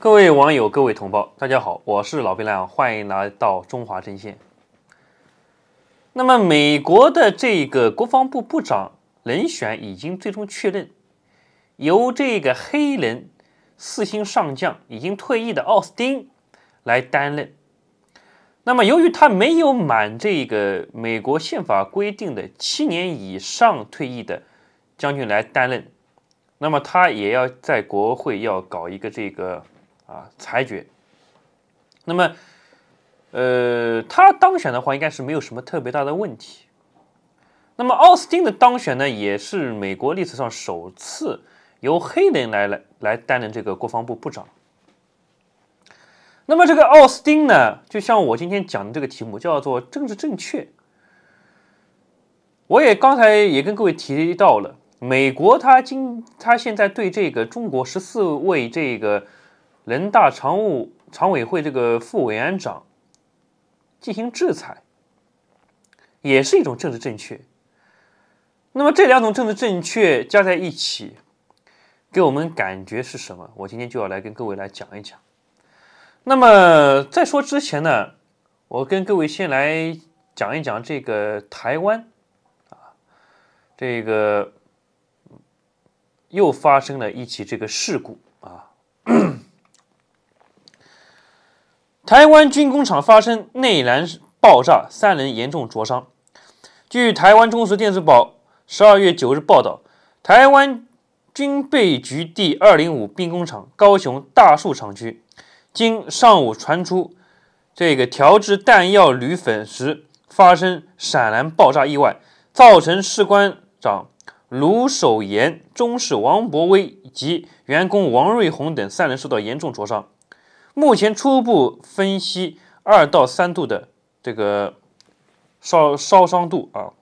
各位网友，各位同胞，大家好，我是老白亮，欢迎来到中华阵线。那么，美国的这个国防部部长人选已经最终确认，由这个黑人四星上将、已经退役的奥斯汀来担任。那么，由于他没有满这个美国宪法规定的七年以上退役的将军来担任，那么他也要在国会要搞一个这个。啊，裁决。那么，呃，他当选的话，应该是没有什么特别大的问题。那么，奥斯汀的当选呢，也是美国历史上首次由黑人来来来担任这个国防部部长。那么，这个奥斯汀呢，就像我今天讲的这个题目叫做“政治正确”。我也刚才也跟各位提到了，美国他今他现在对这个中国十四位这个。人大常务常委会这个副委员长进行制裁，也是一种政治正确。那么这两种政治正确加在一起，给我们感觉是什么？我今天就要来跟各位来讲一讲。那么在说之前呢，我跟各位先来讲一讲这个台湾啊，这个又发生了一起这个事故。台湾军工厂发生内燃爆炸，三人严重灼伤。据台湾《中时电子报》十二月九日报道，台湾军备局第二零五兵工厂高雄大树厂区，今上午传出，这个调制弹药铝粉时发生闪燃爆炸意外，造成士官长卢守岩、中士王博威及员工王瑞红等三人受到严重灼伤。目前初步分析，二到三度的这个烧烧伤度啊。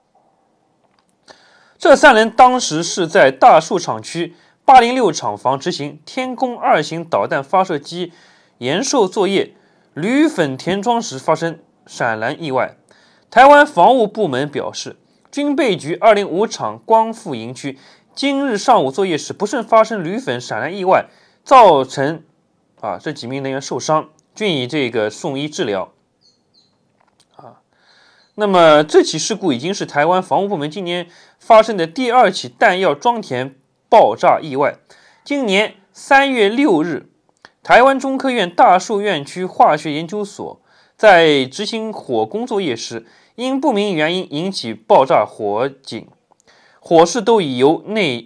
这三人当时是在大树厂区八零六厂房执行天宫二型导弹发射机延寿作业铝粉填装时发生闪燃意外。台湾防务部门表示，军备局二零五厂光复营区今日上午作业时不慎发生铝粉闪燃意外，造成。啊，这几名人员受伤，均已这个送医治疗。啊，那么这起事故已经是台湾防务部门今年发生的第二起弹药装填爆炸意外。今年三月六日，台湾中科院大树院区化学研究所，在执行火工作业时，因不明原因引起爆炸火警，火势都已由内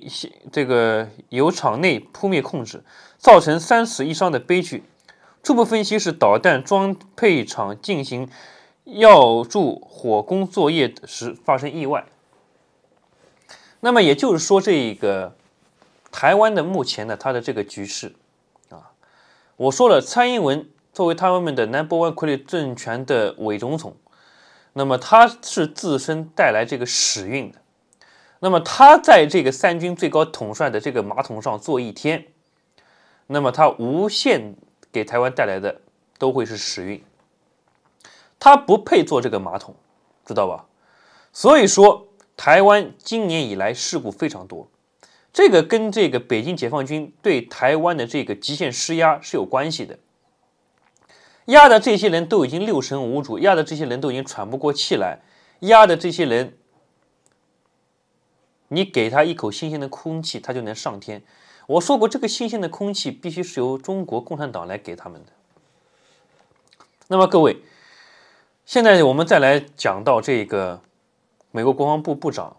这个由场内扑灭控制。造成三死一伤的悲剧。初步分析是导弹装配厂进行药柱火工作业时发生意外。那么也就是说，这个台湾的目前呢，它的这个局势，啊，我说了，蔡英文作为台湾的 Number One 傀儡政权的伪总统，那么他是自身带来这个使运的。那么他在这个三军最高统帅的这个马桶上坐一天。那么它无限给台湾带来的都会是时运，他不配做这个马桶，知道吧？所以说台湾今年以来事故非常多，这个跟这个北京解放军对台湾的这个极限施压是有关系的，压的这些人都已经六神无主，压的这些人都已经喘不过气来，压的这些人，你给他一口新鲜的空气，他就能上天。我说过，这个新鲜的空气必须是由中国共产党来给他们的。那么各位，现在我们再来讲到这个美国国防部部长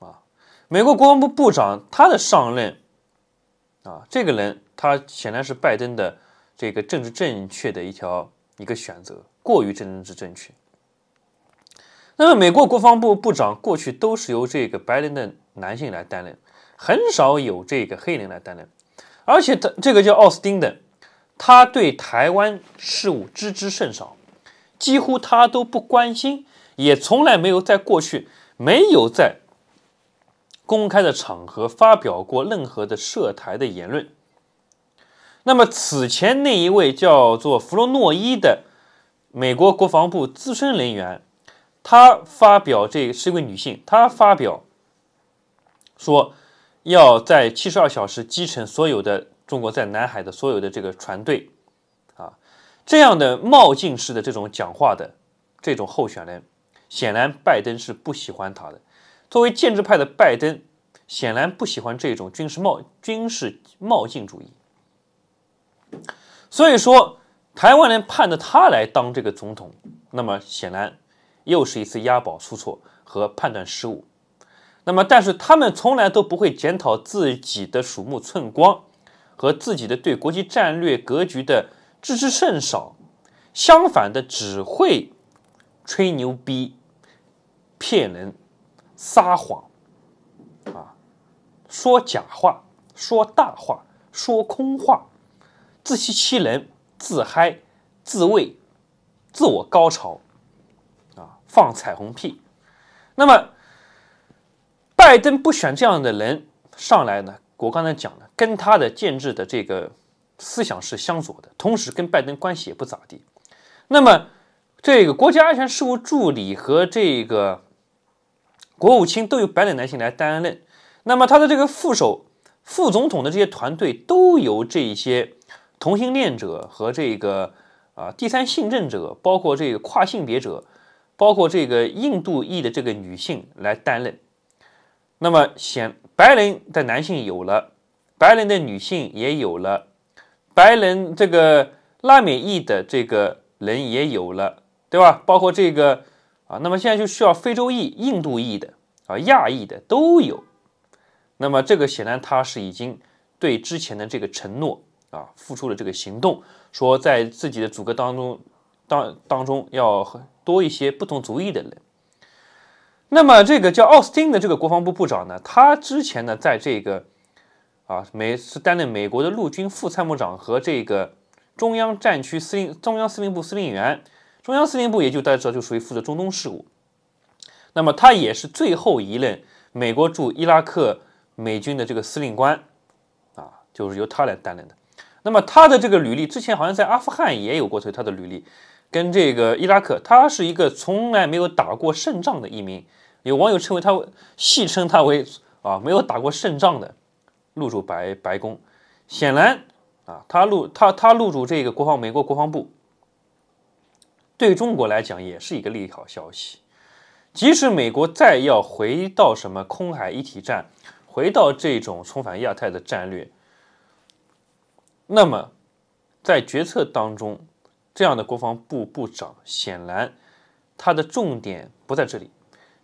啊，美国国防部部长他的上任啊，这个人他显然是拜登的这个政治正确的一条一个选择，过于政治正确。那么美国国防部部长过去都是由这个白人的男性来担任。很少有这个黑人来担任，而且他这个叫奥斯汀的，他对台湾事务知之甚少，几乎他都不关心，也从来没有在过去没有在公开的场合发表过任何的涉台的言论。那么此前那一位叫做弗洛诺伊的美国国防部资深人员，他发表这是一位女性，她发表说。要在七十二小时击沉所有的中国在南海的所有的这个船队，啊，这样的冒进式的这种讲话的这种候选人，显然拜登是不喜欢他的。作为建制派的拜登，显然不喜欢这种军事冒军事冒进主义。所以说，台湾人盼着他来当这个总统，那么显然又是一次押宝出错和判断失误。那么，但是他们从来都不会检讨自己的鼠目寸光和自己的对国际战略格局的知之甚少，相反的只会吹牛逼、骗人、撒谎啊，说假话、说大话、说空话，自欺欺人、自嗨、自慰、自我高潮啊，放彩虹屁。那么。拜登不选这样的人上来呢？我刚才讲了，跟他的建制的这个思想是相左的，同时跟拜登关系也不咋地。那么，这个国家安全事务助理和这个国务卿都由白领男性来担任。那么他的这个副手、副总统的这些团队都由这些同性恋者和这个啊第三性征者，包括这个跨性别者，包括这个印度裔的这个女性来担任。那么显白人的男性有了，白人的女性也有了，白人这个拉美裔的这个人也有了，对吧？包括这个啊，那么现在就需要非洲裔、印度裔的啊、亚裔的都有。那么这个显然他是已经对之前的这个承诺啊付出了这个行动，说在自己的组阁当中当当中要多一些不同族裔的人。那么这个叫奥斯汀的这个国防部部长呢，他之前呢在这个啊，美是担任美国的陆军副参谋长和这个中央战区司令、中央司令部司令员，中央司令部也就大家知道就属于负责中东事务。那么他也是最后一任美国驻伊拉克美军的这个司令官，啊，就是由他来担任的。那么他的这个履历之前好像在阿富汗也有过，所以他的履历跟这个伊拉克，他是一个从来没有打过胜仗的一名。有网友称为他，戏称他为啊没有打过胜仗的入驻白白宫。显然啊，他入他他入驻这个国防美国国防部，对中国来讲也是一个利好消息。即使美国再要回到什么空海一体战，回到这种重返亚太的战略，那么在决策当中，这样的国防部部长显然他的重点不在这里。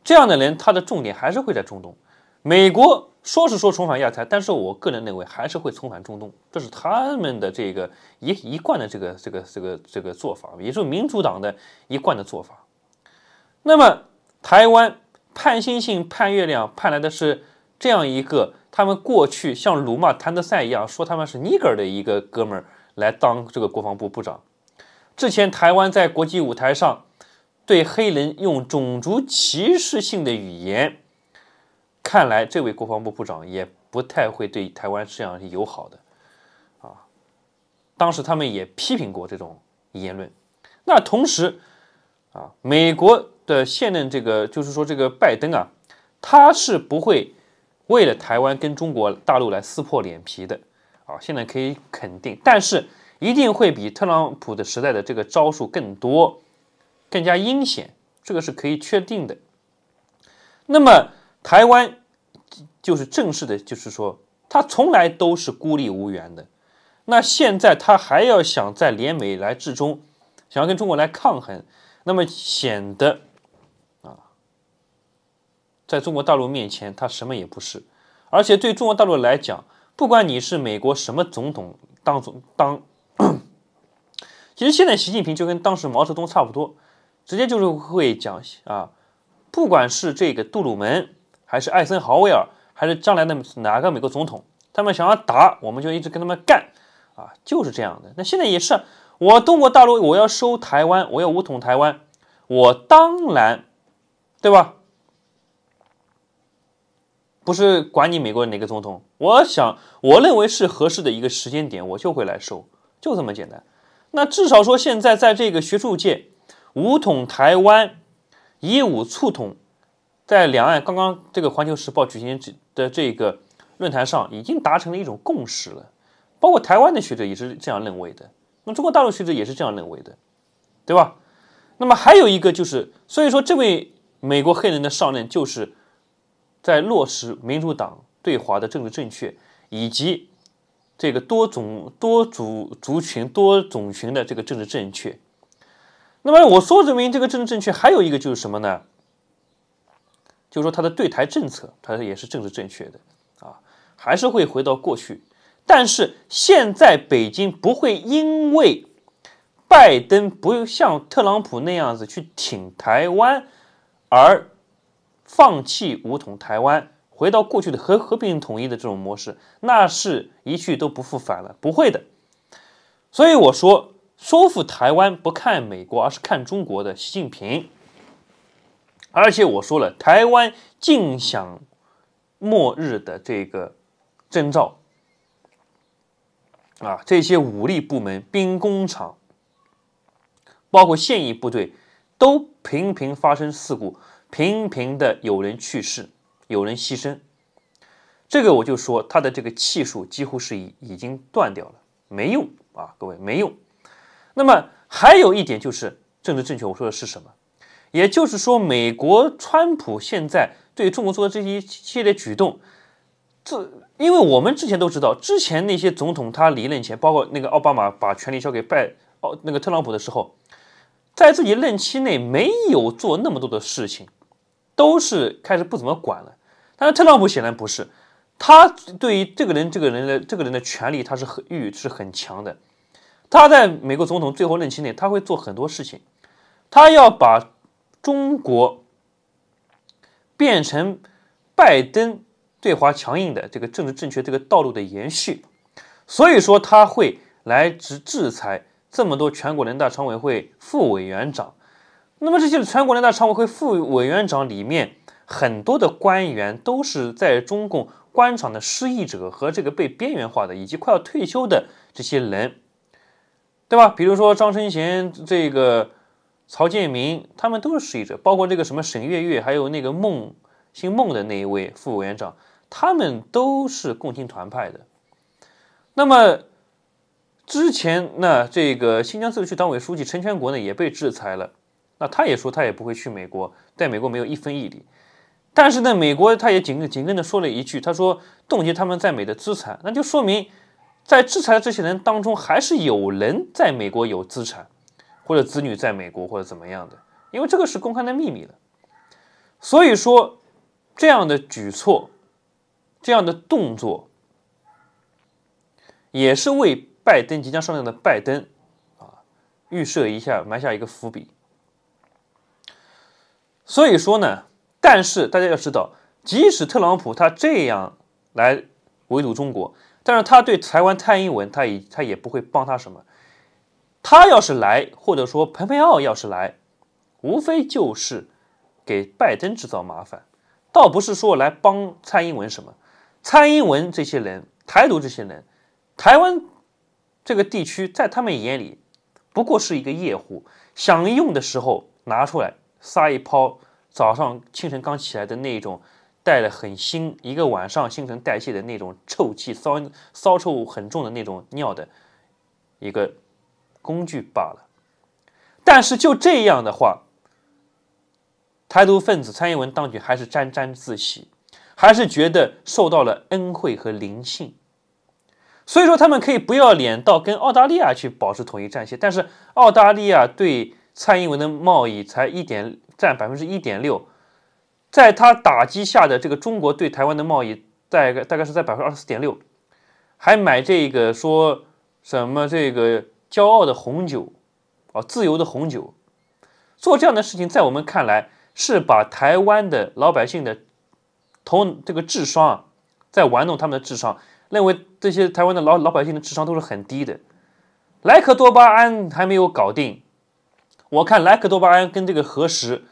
这样的人，他的重点还是会在中东。美国说是说重返亚太，但是我个人认为还是会重返中东，这是他们的这个一一贯的这个这个这个这个做法，也就是民主党的一贯的做法。那么台湾盼星星盼月亮盼来的是这样一个，他们过去像辱骂谭德赛一样说他们是尼格尔的一个哥们儿来当这个国防部部长。之前台湾在国际舞台上。对黑人用种族歧视性的语言，看来这位国防部部长也不太会对台湾这样友好的啊。当时他们也批评过这种言论。那同时啊，美国的现任这个就是说这个拜登啊，他是不会为了台湾跟中国大陆来撕破脸皮的啊。现在可以肯定，但是一定会比特朗普的时代的这个招数更多。更加阴险，这个是可以确定的。那么台湾就是正式的，就是说它从来都是孤立无援的。那现在他还要想在联美来治中，想要跟中国来抗衡，那么显得啊，在中国大陆面前他什么也不是。而且对中国大陆来讲，不管你是美国什么总统当总当，其实现在习近平就跟当时毛泽东差不多。直接就是会讲啊，不管是这个杜鲁门，还是艾森豪威尔，还是将来的哪个美国总统，他们想要打，我们就一直跟他们干啊，就是这样的。那现在也是，我中国大陆，我要收台湾，我要武统台湾，我当然对吧？不是管你美国哪个总统，我想我认为是合适的一个时间点，我就会来收，就这么简单。那至少说现在在这个学术界。武统台湾，以武促统，在两岸刚刚这个《环球时报》举行这的这个论坛上，已经达成了一种共识了。包括台湾的学者也是这样认为的，那中国大陆学者也是这样认为的，对吧？那么还有一个就是，所以说这位美国黑人的上任，就是在落实民主党对华的政治正确，以及这个多种多族族群、多种群的这个政治正确。那么我说证明这个政治正确，还有一个就是什么呢？就是说他的对台政策，他也是政治正确的啊，还是会回到过去。但是现在北京不会因为拜登不像特朗普那样子去挺台湾而放弃武统台湾，回到过去的和和平统一的这种模式，那是一去都不复返了，不会的。所以我说。说服台湾不看美国，而是看中国的习近平。而且我说了，台湾尽享末日的这个征兆啊，这些武力部门、兵工厂，包括现役部队，都频频发生事故，频频的有人去世，有人牺牲。这个我就说，他的这个气数几乎是已已经断掉了，没用啊，各位没用。那么还有一点就是政治正确，我说的是什么？也就是说，美国川普现在对中国做的这一系列举动，这因为我们之前都知道，之前那些总统他离任前，包括那个奥巴马把权力交给拜奥那个特朗普的时候，在自己任期内没有做那么多的事情，都是开始不怎么管了。但是特朗普显然不是，他对于这个人、这个人的、这个人的权利，他是很欲是很强的。他在美国总统最后任期内，他会做很多事情。他要把中国变成拜登对华强硬的这个政治正确这个道路的延续。所以说，他会来制制裁这么多全国人大常委会副委员长。那么这些全国人大常委会副委员长里面，很多的官员都是在中共官场的失意者和这个被边缘化的，以及快要退休的这些人。对吧？比如说张春贤这个曹建明，他们都是失意者，包括这个什么沈月月，还有那个孟姓孟的那一位副委员长，他们都是共青团派的。那么之前呢，这个新疆自治区党委书记陈全国呢也被制裁了，那他也说他也不会去美国，在美国没有一分一厘。但是呢，美国他也紧跟紧跟着说了一句，他说冻结他们在美的资产，那就说明。在制裁的这些人当中，还是有人在美国有资产，或者子女在美国，或者怎么样的，因为这个是公开的秘密了。所以说，这样的举措，这样的动作，也是为拜登即将上任的拜登啊预设一下，埋下一个伏笔。所以说呢，但是大家要知道，即使特朗普他这样来围堵中国。但是他对台湾蔡英文，他也他也不会帮他什么。他要是来，或者说蓬佩奥要是来，无非就是给拜登制造麻烦，倒不是说来帮蔡英文什么。蔡英文这些人，台独这些人，台湾这个地区在他们眼里不过是一个夜壶，想用的时候拿出来撒一泡，早上清晨刚起来的那种。带的很腥，一个晚上新陈代谢的那种臭气骚骚臭很重的那种尿的，一个工具罢了。但是就这样的话，台独分子蔡英文当局还是沾沾自喜，还是觉得受到了恩惠和灵性，所以说他们可以不要脸到跟澳大利亚去保持统一战线，但是澳大利亚对蔡英文的贸易才一点占百分之一点六。在他打击下的这个中国对台湾的贸易在大概是在百分之二十四点六，还买这个说什么这个骄傲的红酒，啊自由的红酒，做这样的事情在我们看来是把台湾的老百姓的同这个智商啊，在玩弄他们的智商，认为这些台湾的老老百姓的智商都是很低的。莱克多巴胺还没有搞定，我看莱克多巴胺跟这个核实。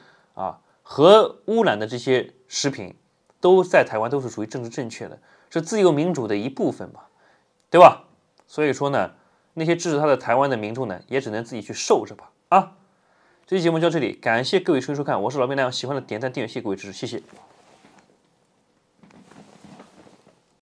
核污染的这些食品都在台湾都是属于政治正确的，是自由民主的一部分吧，对吧？所以说呢，那些支持他的台湾的民众呢，也只能自己去受着吧。啊，这期节目就到这里，感谢各位收收看，我是老麦亮，喜欢的点赞、订阅、谢谢各位支持，谢谢。